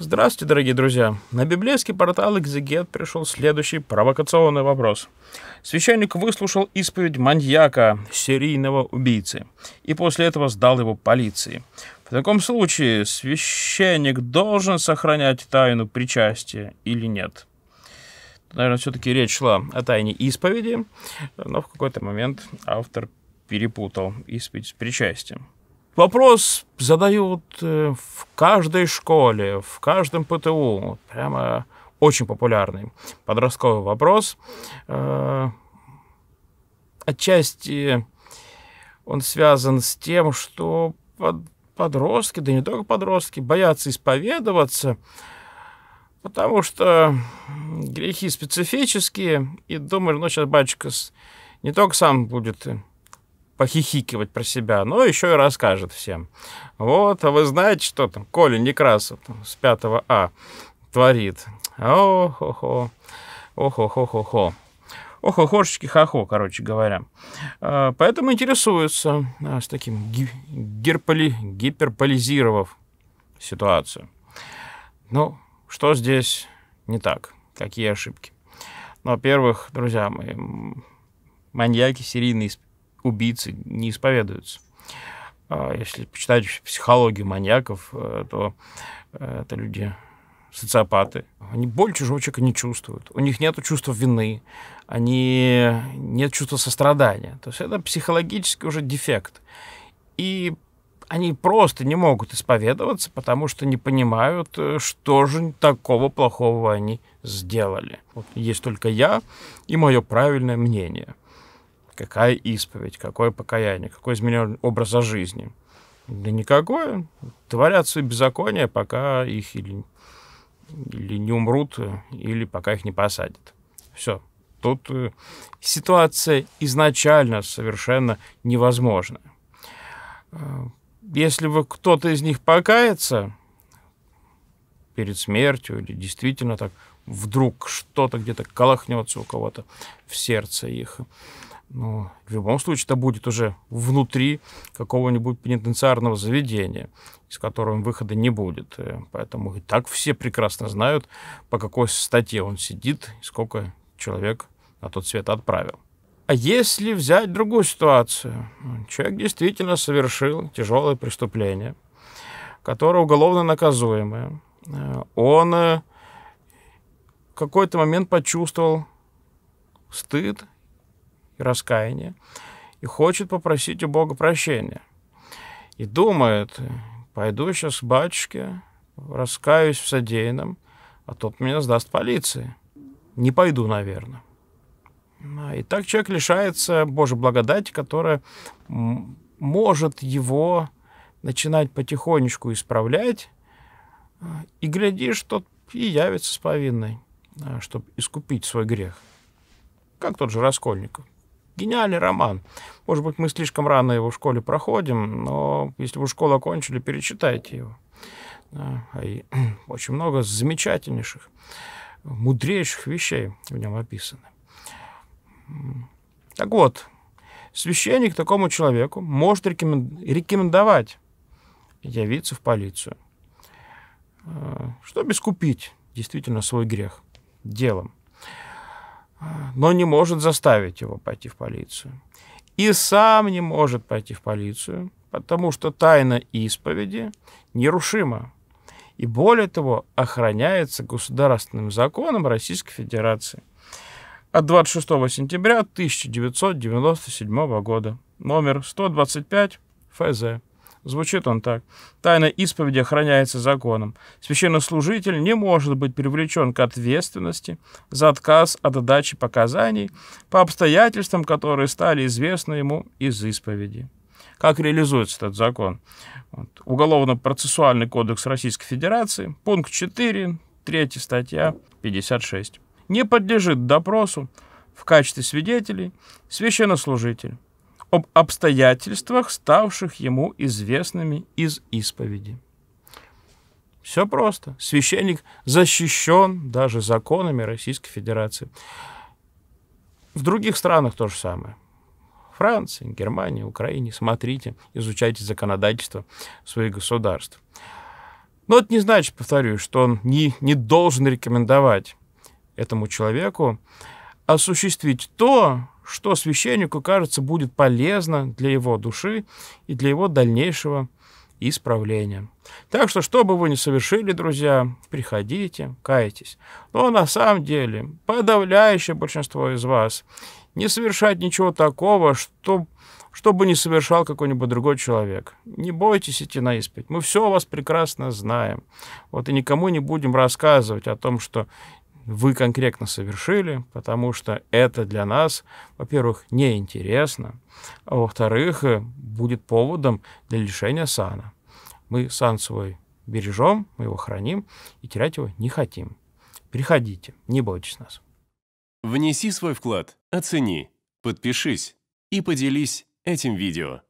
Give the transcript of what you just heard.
Здравствуйте, дорогие друзья! На библейский портал «Экзегет» пришел следующий провокационный вопрос. Священник выслушал исповедь маньяка, серийного убийцы, и после этого сдал его полиции. В таком случае священник должен сохранять тайну причастия или нет? Наверное, все-таки речь шла о тайне исповеди, но в какой-то момент автор перепутал исповедь с причастием. Вопрос задают э, в каждой школе, в каждом ПТУ. Прямо очень популярный подростковый вопрос. Э, отчасти он связан с тем, что подростки, да не только подростки, боятся исповедоваться, потому что грехи специфические, и думаешь, ну, сейчас батюшка не только сам будет похихикивать про себя, но еще и расскажет всем. Вот, а вы знаете, что там Коля Некрасов там, с 5 А творит? О-хо-хо, о-хо-хо-хо-хо. Охохошечки хахо, короче говоря. А, поэтому интересуются а, с таким гиперполи, гиперполизировав ситуацию. Ну, что здесь не так? Какие ошибки? Ну, во-первых, друзья мои, маньяки, серийные убийцы не исповедуются. А если почитать психологию маньяков, э, то э, это люди социопаты. Они боль чужого человека не чувствуют. У них нет чувства вины, они нет чувства сострадания. То есть это психологический уже дефект. И они просто не могут исповедоваться, потому что не понимают, э, что же такого плохого они сделали. Вот есть только я и мое правильное мнение – Какая исповедь, какое покаяние, какой изменение образа жизни? Да никакое. Творят свои беззакония, пока их или, или не умрут, или пока их не посадят. Все. Тут э, ситуация изначально совершенно невозможна. Э, если вы кто-то из них покается перед смертью или действительно так вдруг что-то где-то колохнется у кого-то в сердце их. но ну, в любом случае, это будет уже внутри какого-нибудь пенитенциарного заведения, из которого выхода не будет. Э, поэтому и так все прекрасно знают, по какой статье он сидит, сколько человек на тот свет отправил. А если взять другую ситуацию? Человек действительно совершил тяжелое преступление, которое уголовно наказуемое. Э, он э, какой-то момент почувствовал стыд и раскаяние и хочет попросить у Бога прощения. И думает, пойду сейчас к батюшке, раскаюсь в содеянном, а тот меня сдаст полиции. Не пойду, наверное. А, и так человек лишается Божьей благодати, которая может его начинать потихонечку исправлять, а, и глядишь, тот и явится с повинной. Э, чтобы искупить свой грех. Как тот же Раскольников. Гениальный роман. Может быть, мы слишком рано его в школе проходим, но если вы школу окончили, перечитайте его. Э, а очень много замечательнейших, мудрейших вещей в нем описано. Так вот, священник такому человеку может рекомендовать явиться в полицию, э, чтобы искупить действительно свой грех делом, но не может заставить его пойти в полицию. И сам не может пойти в полицию, потому что тайна исповеди нерушима. И более того, охраняется государственным законом Российской Федерации от 26 сентября 1997 года, номер 125 ФЗ. Звучит он так. Тайна исповеди охраняется законом. Священнослужитель не может быть привлечен к ответственности за отказ от отдачи показаний по обстоятельствам, которые стали известны ему из исповеди. Как реализуется этот закон? Вот. Уголовно-процессуальный кодекс Российской Федерации, пункт 4, 3 статья 56. Не подлежит допросу в качестве свидетелей священнослужитель об обстоятельствах, ставших ему известными из исповеди. Все просто. Священник защищен даже законами Российской Федерации. В других странах то же самое. Франции, Германии, Украине. Смотрите, изучайте законодательство своих государств. Но это не значит, повторю, что он не, не должен рекомендовать этому человеку осуществить то, что священнику, кажется, будет полезно для его души и для его дальнейшего исправления. Так что, что бы вы ни совершили, друзья, приходите, кайтесь. Но на самом деле подавляющее большинство из вас не совершает ничего такого, что, чтобы не совершал какой-нибудь другой человек. Не бойтесь идти на исповедь. Мы все вас прекрасно знаем. Вот и никому не будем рассказывать о том, что вы конкретно совершили, потому что это для нас, во-первых, неинтересно, а во-вторых, э, будет поводом для лишения сана. Мы сан свой бережем, мы его храним и терять его не хотим. Приходите, не бойтесь нас. Внеси свой вклад, оцени, подпишись и поделись этим видео.